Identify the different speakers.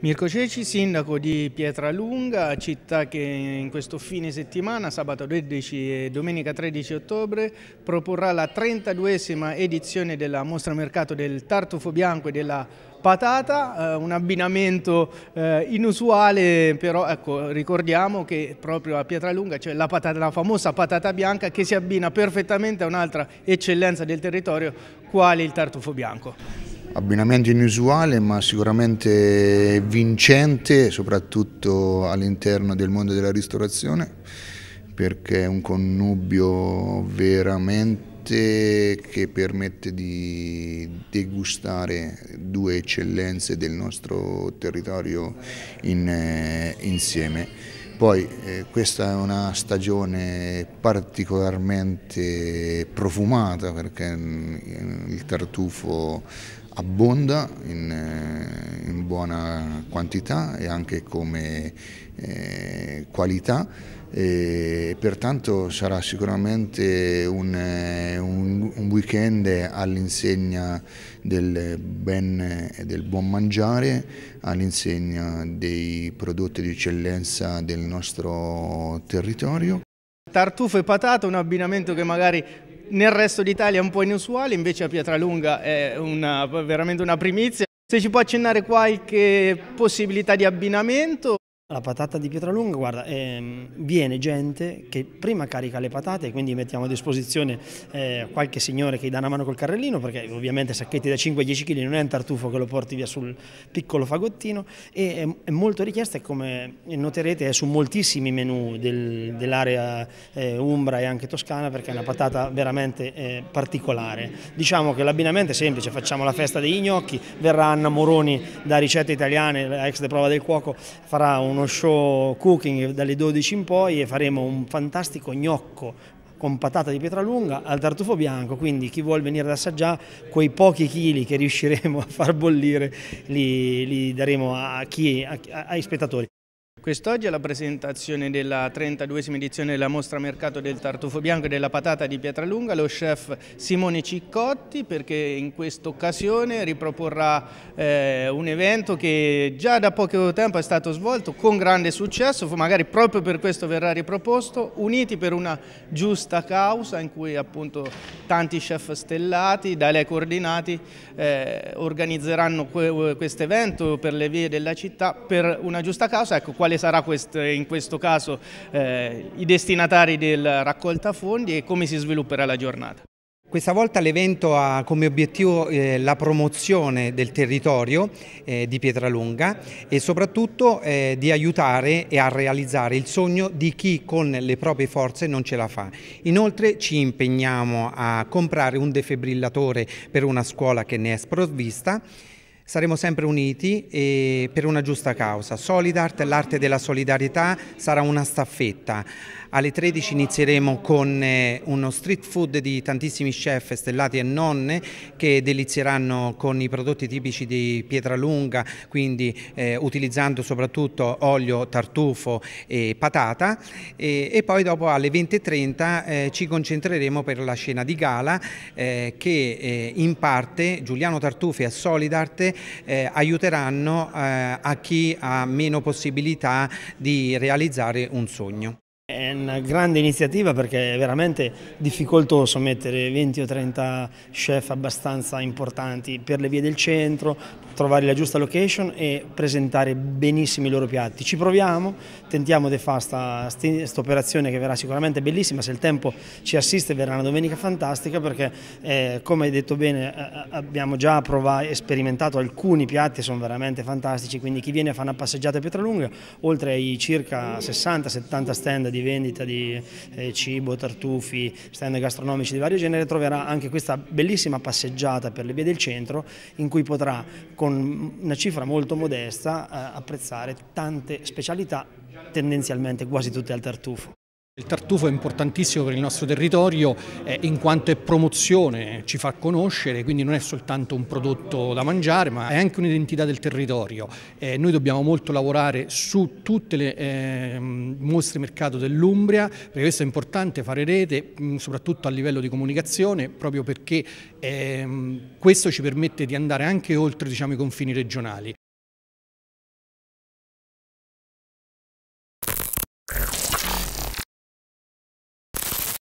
Speaker 1: Mirko Ceci, sindaco di Pietralunga, città che in questo fine settimana, sabato 12 e domenica 13 ottobre, proporrà la 32esima edizione della mostra mercato del tartufo bianco e della patata, eh, un abbinamento eh, inusuale, però ecco, ricordiamo che proprio a Pietralunga c'è la, la, famosa patata bianca che si abbina perfettamente a un'altra eccellenza del territorio, quale il tartufo
Speaker 2: bianco abbinamento inusuale ma sicuramente vincente soprattutto all'interno del mondo della ristorazione perché è un connubio veramente che permette di degustare due eccellenze del nostro territorio in, eh, insieme. Poi eh, questa è una stagione particolarmente profumata perché mm, il tartufo abbonda in, eh, in buona quantità e anche come eh, qualità e pertanto sarà sicuramente un, eh, un, un weekend all'insegna del ben e del buon mangiare, all'insegna dei prodotti di eccellenza del nostro territorio. Tartufo e patata,
Speaker 1: un abbinamento che magari nel resto d'Italia è un po' inusuale, invece a Pietralunga è una, veramente una primizia. Se ci può accennare qualche possibilità di abbinamento?
Speaker 3: La patata di Pietralunga, guarda, ehm, viene gente che prima carica le patate, quindi mettiamo a disposizione eh, qualche signore che gli dà una mano col carrellino, perché ovviamente sacchetti da 5-10 kg non è un tartufo che lo porti via sul piccolo fagottino, e è, ehm, è molto richiesta e come noterete è su moltissimi menu del, dell'area eh, umbra e anche toscana, perché è una patata veramente eh, particolare. Diciamo che l'abbinamento è semplice, facciamo la festa degli gnocchi, verrà Anna Moroni da ricette italiane, ex de prova del cuoco, farà un uno show cooking dalle 12 in poi e faremo un fantastico gnocco con patata di pietralunga al tartufo bianco, quindi chi vuol venire ad assaggiare quei pochi chili che riusciremo a far bollire li, li daremo a chi, a, ai spettatori.
Speaker 1: Quest'oggi è la presentazione della 32esima edizione della mostra mercato del tartufo bianco e della patata di Pietralunga, lo chef Simone Ciccotti perché in questa occasione riproporrà eh, un evento che già da poco tempo è stato svolto con grande successo, magari proprio per questo verrà riproposto, uniti per una giusta causa in cui appunto tanti chef stellati, da lei coordinati, eh, organizzeranno que questo evento per le vie della città per una giusta causa, ecco quali quale sarà quest, in questo caso eh, i destinatari del raccolta fondi e come si svilupperà la giornata.
Speaker 4: Questa volta l'evento ha come obiettivo eh, la promozione del territorio eh, di Pietralunga e soprattutto eh, di aiutare e a realizzare il sogno di chi con le proprie forze non ce la fa. Inoltre ci impegniamo a comprare un defibrillatore per una scuola che ne è sprovvista Saremo sempre uniti eh, per una giusta causa. Solidart, l'arte della solidarietà, sarà una staffetta. Alle 13 inizieremo con eh, uno street food di tantissimi chef stellati e nonne che delizieranno con i prodotti tipici di Pietralunga, quindi eh, utilizzando soprattutto olio, tartufo e patata e, e poi dopo alle 20.30 eh, ci concentreremo per la scena di gala eh, che eh, in parte Giuliano Tartufi e Solidarte eh, aiuteranno a chi ha meno possibilità di realizzare un sogno. È una grande iniziativa perché è
Speaker 3: veramente difficoltoso mettere 20 o 30 chef abbastanza importanti per le vie del centro, trovare la giusta location e presentare benissimi i loro piatti. Ci proviamo, tentiamo di fare questa operazione che verrà sicuramente bellissima, se il tempo ci assiste verrà una domenica fantastica perché eh, come hai detto bene eh, eh, abbiamo già provato e sperimentato alcuni piatti, sono veramente fantastici, quindi chi viene fa una passeggiata a lunga, oltre ai circa 60-70 stand di vendita di eh, cibo, tartufi, stand gastronomici di vario genere, troverà anche questa bellissima passeggiata per le vie del centro in cui potrà con una cifra molto modesta eh, apprezzare tante
Speaker 4: specialità tendenzialmente quasi tutte al tartufo. Il tartufo è importantissimo per il nostro territorio eh, in quanto è promozione, ci fa conoscere, quindi non è soltanto un prodotto da mangiare ma è anche un'identità del territorio. Eh, noi dobbiamo molto lavorare su tutte le ehm, mostre mercato dell'Umbria perché questo è importante fare rete mm, soprattutto a livello di comunicazione proprio perché ehm, questo ci permette di andare anche oltre diciamo, i confini regionali.